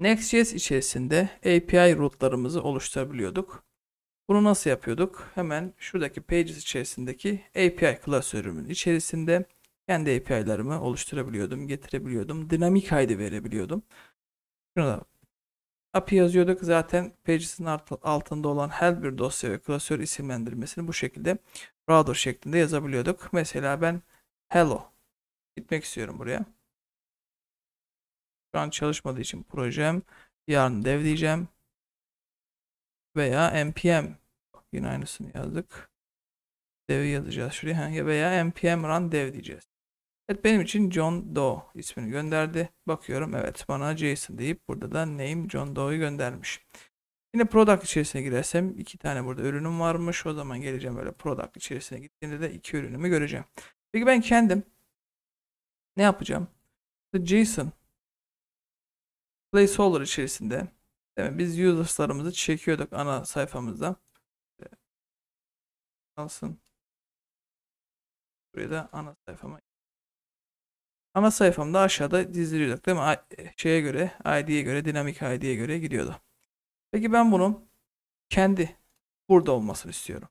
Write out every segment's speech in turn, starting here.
Next.js içerisinde API rootlarımızı oluşturabiliyorduk. Bunu nasıl yapıyorduk? Hemen şuradaki Pages içerisindeki API klasörümün içerisinde kendi API'larımı oluşturabiliyordum, getirebiliyordum. Dinamik ID verebiliyordum. Şuna da API yazıyorduk. Zaten Pages'in altında olan her bir dosya ve klasör isimlendirmesini bu şekilde router şeklinde yazabiliyorduk. Mesela ben hello gitmek istiyorum buraya. Şu an çalışmadığı için projem. Yarın dev diyeceğim. Veya npm. Bak yine aynısını yazdık. dev yazacağız şuraya. ya Veya npm run dev diyeceğiz. Evet benim için John Doe ismini gönderdi. Bakıyorum evet bana Jason deyip burada da name John Doe'yu göndermiş. Yine product içerisine girersem iki tane burada ürünüm varmış. O zaman geleceğim böyle product içerisine gittiğimde de iki ürünümü göreceğim. Peki ben kendim ne yapacağım? Jason placeholder içerisinde değil mi? biz users'larımızı çekiyorduk ana sayfamızda. Ee, alsın. Buraya da ana sayfama. Ana sayfamda aşağıda diziliyorduk değil mi? Şeye göre, ID'ye göre, dinamik ID'ye göre gidiyordu. Peki ben bunun kendi burada olmasını istiyorum.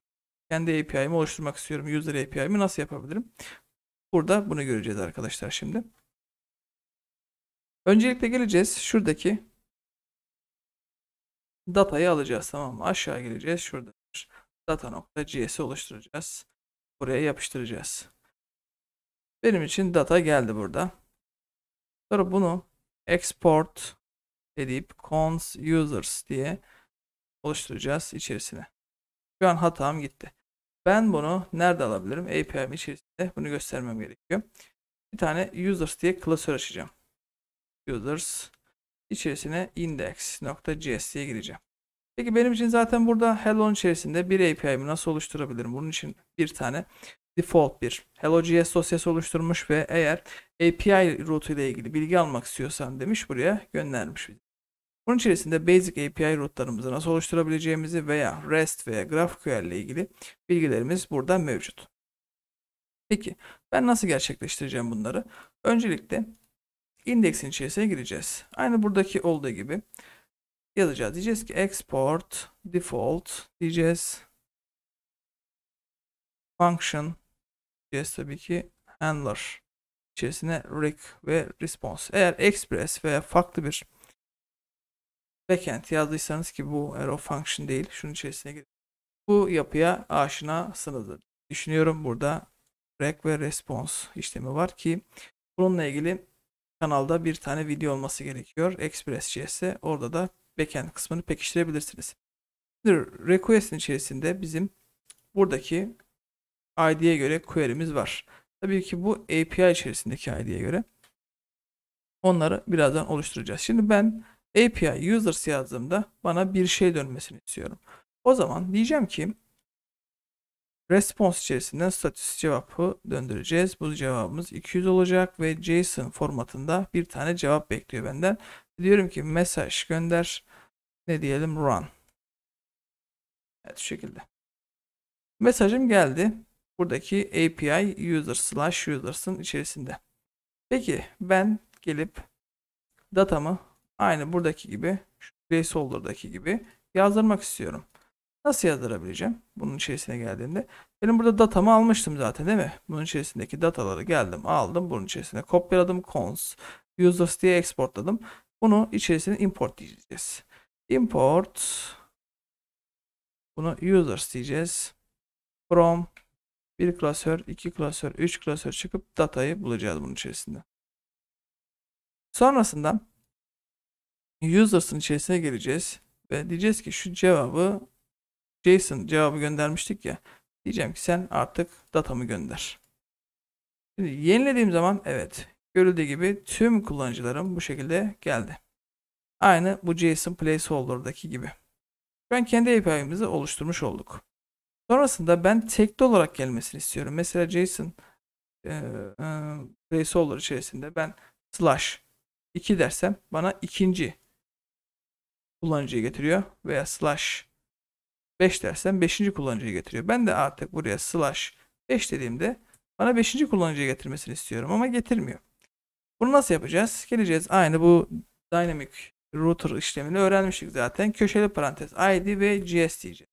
Kendi API'mi oluşturmak istiyorum. User API'mi nasıl yapabilirim? Burada bunu göreceğiz arkadaşlar şimdi. Öncelikle geleceğiz şuradaki datayı alacağız tamam mı? Aşağı geleceğiz şurada data.js'i oluşturacağız. Buraya yapıştıracağız. Benim için data geldi burada. Sonra bunu export edip cons users diye oluşturacağız içerisine. Şu an hatam gitti. Ben bunu nerede alabilirim? API'm içerisinde bunu göstermem gerekiyor. Bir tane users diye klasör açacağım users içerisine index.js diye gireceğim. Peki benim için zaten burada Hello'nun içerisinde bir API'mi nasıl oluşturabilirim? Bunun için bir tane default bir Hello.js dosyası oluşturmuş ve eğer API route ile ilgili bilgi almak istiyorsan demiş buraya göndermiş. Bunun içerisinde basic API route'larımızı nasıl oluşturabileceğimizi veya REST veya GraphQL ile ilgili bilgilerimiz burada mevcut. Peki ben nasıl gerçekleştireceğim bunları? Öncelikle indeksin içerisine gireceğiz. Aynı buradaki olduğu gibi yazacağız. Diyeceğiz ki export default diyeceğiz. Function diyeceğiz tabii ki handler içerisine rec ve response. Eğer express veya farklı bir backend yazdıysanız ki bu arrow function değil. Şunun içerisine girin. Bu yapıya aşinasınızdır. Düşünüyorum burada rec ve response işlemi var ki bununla ilgili kanalda bir tane video olması gerekiyor. Express.js'e orada da backend kısmını pekiştirebilirsiniz. Şimdi request'in içerisinde bizim buradaki ID'ye göre query'miz var. Tabii ki bu API içerisindeki ID'ye göre. Onları birazdan oluşturacağız. Şimdi ben API users yazdığımda bana bir şey dönmesini istiyorum. O zaman diyeceğim ki Response içerisinden status cevabı döndüreceğiz. Bu cevabımız 200 olacak ve JSON formatında bir tane cevap bekliyor benden. Diyorum ki mesaj gönder. Ne diyelim run. Evet şu şekilde. Mesajım geldi. Buradaki API user slash users'ın içerisinde. Peki ben gelip datamı aynı buradaki gibi şu placeholder'daki gibi yazdırmak istiyorum. Nasıl yazdırabileceğim? Bunun içerisine geldiğinde. Benim burada datamı almıştım zaten değil mi? Bunun içerisindeki dataları geldim aldım. Bunun içerisine kopyaladım. Cons. Users diye exportladım. Bunu içerisine import diyeceğiz. Import. Bunu users diyeceğiz. From bir klasör, iki klasör, üç klasör çıkıp datayı bulacağız bunun içerisinde. Sonrasında users'ın içerisine geleceğiz ve diyeceğiz ki şu cevabı Jason cevabı göndermiştik ya. Diyeceğim ki sen artık datamı gönder. Şimdi yenilediğim zaman evet görüldüğü gibi tüm kullanıcılarım bu şekilde geldi. Aynı bu JSON placeholder'daki gibi. Ben kendi API'mizi oluşturmuş olduk. Sonrasında ben tekli olarak gelmesini istiyorum. Mesela JSON e, e, placeholder içerisinde ben slash 2 dersem bana ikinci kullanıcıyı getiriyor veya slash 5 dersen 5. kullanıcıyı getiriyor. Ben de artık buraya slash 5 dediğimde bana 5. kullanıcıyı getirmesini istiyorum ama getirmiyor. Bunu nasıl yapacağız? Geleceğiz aynı bu dynamic router işlemini öğrenmiştik zaten. Köşeli parantez id ve gs diyeceğiz.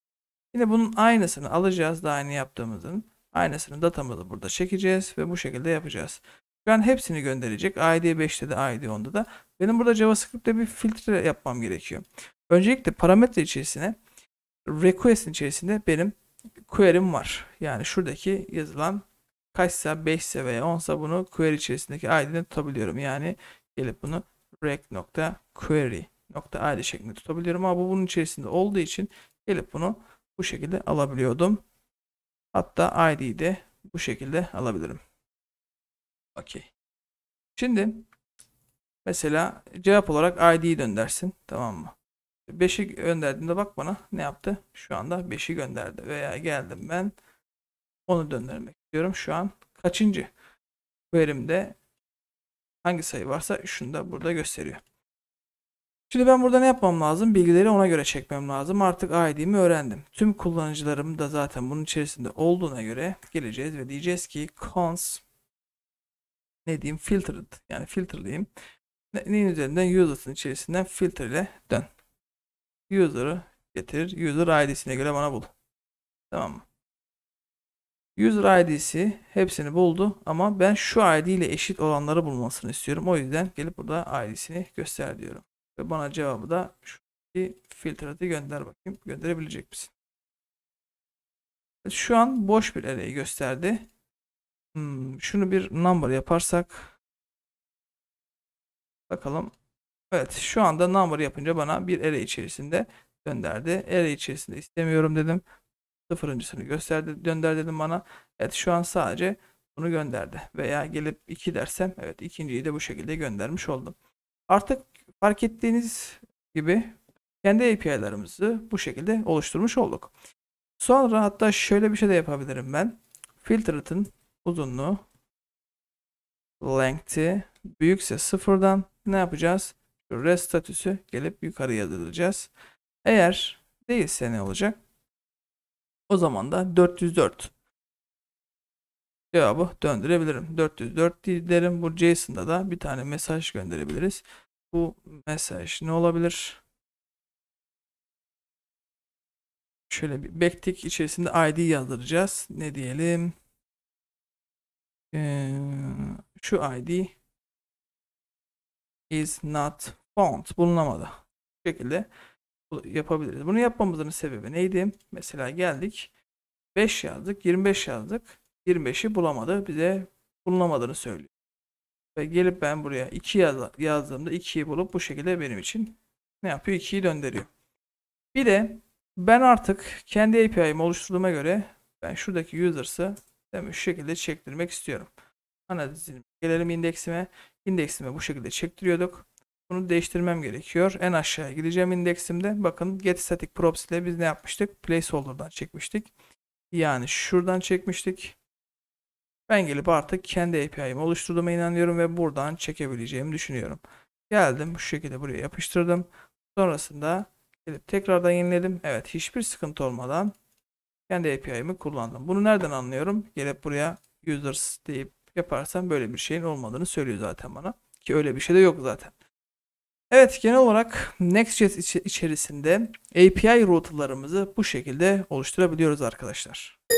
Yine bunun aynısını alacağız daha aynı yaptığımızın. Aynısını datamızı burada çekeceğiz ve bu şekilde yapacağız. Şu an hepsini gönderecek. ID 5'te de ID 10'da da. Benim burada JavaScript'te bir filtre yapmam gerekiyor. Öncelikle parametre içerisine Request içerisinde benim query'im var. Yani şuradaki yazılan kaçsa 5 veya 10 bunu query içerisindeki ID'de tutabiliyorum. Yani gelip bunu req.query.id şeklinde tutabiliyorum. Ama bu bunun içerisinde olduğu için gelip bunu bu şekilde alabiliyordum. Hatta ID'yi de bu şekilde alabilirim. Okey. Şimdi mesela cevap olarak ID'yi döndersin. Tamam mı? 5'i gönderdiğinde bak bana ne yaptı? Şu anda 5'i gönderdi veya geldim ben onu döndürmek istiyorum. Şu an kaçıncı verimde hangi sayı varsa şunu da burada gösteriyor. Şimdi ben burada ne yapmam lazım? Bilgileri ona göre çekmem lazım. Artık ID'mi öğrendim. Tüm kullanıcılarım da zaten bunun içerisinde olduğuna göre geleceğiz ve diyeceğiz ki cons ne diyeyim filtered yani filtreleyeyim diyeyim. Neyin üzerinden users'ın içerisinden filter ile dön. User'ı getir, User ID'sine göre bana bul. Tamam mı? User ID'si hepsini buldu ama ben şu ID ile eşit olanları bulmasını istiyorum. O yüzden gelip burada ID'sini göster diyorum. Ve bana cevabı da şuradaki filtrede gönder bakayım. Gönderebilecek misin? Şu an boş bir array gösterdi. Hmm, şunu bir number yaparsak bakalım Evet şu anda number yapınca bana bir array içerisinde gönderdi. Array içerisinde istemiyorum dedim. Sıfırıncısını gösterdi, gönder dedim bana. Evet şu an sadece bunu gönderdi. Veya gelip 2 dersem evet ikinciyi de bu şekilde göndermiş oldum. Artık fark ettiğiniz gibi kendi API'larımızı bu şekilde oluşturmuş olduk. Sonra hatta şöyle bir şey de yapabilirim ben. Filtered'ın uzunluğu length'i büyükse sıfırdan ne yapacağız? res statüsü gelip yukarı yazdıracağız. Eğer değilse ne olacak? O zaman da 404 cevabı döndürebilirim. 404 derim. Bu JSON'da da bir tane mesaj gönderebiliriz. Bu mesaj ne olabilir? Şöyle bir backtick içerisinde ID yazdıracağız. Ne diyelim? Ee, şu ID is not font bulunamadı. Bu şekilde yapabiliriz. Bunu yapmamızın sebebi neydi? Mesela geldik 5 yazdık 25 yazdık 25'i bulamadı bize bulunamadığını söylüyor. Ve gelip ben buraya 2 yaz yazdığımda 2'yi bulup bu şekilde benim için ne yapıyor? 2'yi döndürüyor. Bir de ben artık kendi API'mi oluşturduğuma göre ben şuradaki users'ı şu şekilde çektirmek istiyorum. Analizim gelelim indeksime. İndeksime bu şekilde çektiriyorduk. Bunu değiştirmem gerekiyor. En aşağıya gideceğim indeksimde. Bakın get static props ile biz ne yapmıştık? Placeholder'dan çekmiştik. Yani şuradan çekmiştik. Ben gelip artık kendi API'mi oluşturduğuma inanıyorum ve buradan çekebileceğimi düşünüyorum. Geldim bu şekilde buraya yapıştırdım. Sonrasında gelip tekrardan yeniledim. Evet hiçbir sıkıntı olmadan kendi API'mi kullandım. Bunu nereden anlıyorum? Gelip buraya users deyip yaparsam böyle bir şeyin olmadığını söylüyor zaten bana. Ki öyle bir şey de yok zaten. Evet genel olarak Next.js içerisinde API router'larımızı bu şekilde oluşturabiliyoruz arkadaşlar.